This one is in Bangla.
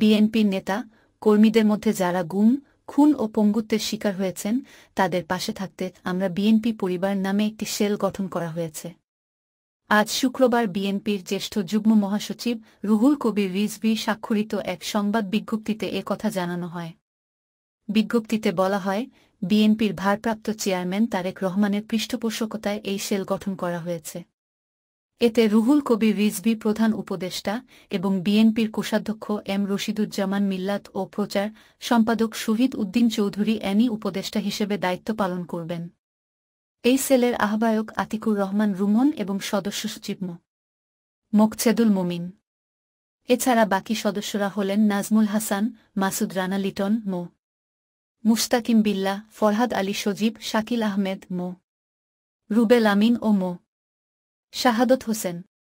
বিএনপির নেতা কর্মীদের মধ্যে যারা গুম খুন ও পঙ্গুত্বের শিকার হয়েছেন তাদের পাশে থাকতে আমরা বিএনপি পরিবার নামে একটি সেল গঠন করা হয়েছে আজ শুক্রবার বিএনপির জ্যেষ্ঠ যুগ্ম মহাসচিব রুহুল কবির রিজভি স্বাক্ষরিত এক সংবাদ বিজ্ঞপ্তিতে এ কথা জানানো হয় বিজ্ঞপ্তিতে বলা হয় বিএনপির ভারপ্রাপ্ত চেয়ারম্যান তারেক রহমানের পৃষ্ঠপোষকতায় এই সেল গঠন করা হয়েছে এতে রুহুল কবির রিজবি প্রধান উপদেষ্টা এবং বিএনপির কোষাধ্যক্ষ এম রশিদুজ্জামান মিল্লাত ও প্রচার সম্পাদক শহীদ উদ্দিন চৌধুরী অ্যানি উপদেষ্টা হিসেবে দায়িত্ব পালন করবেন এই সেলের আহ্বায়ক আতিকুর রহমান রুমন এবং সদস্য সচিব মো মোকছেদুল মুমিন এছাড়া বাকি সদস্যরা হলেন নাজমুল হাসান মাসুদ রানা লিটন মো মুস্তাকিম বিল্লা ফরহাদ আলী সজীব শাকিল আহমেদ মো রুবেল আমিন ও মো শাহাদত হোসেন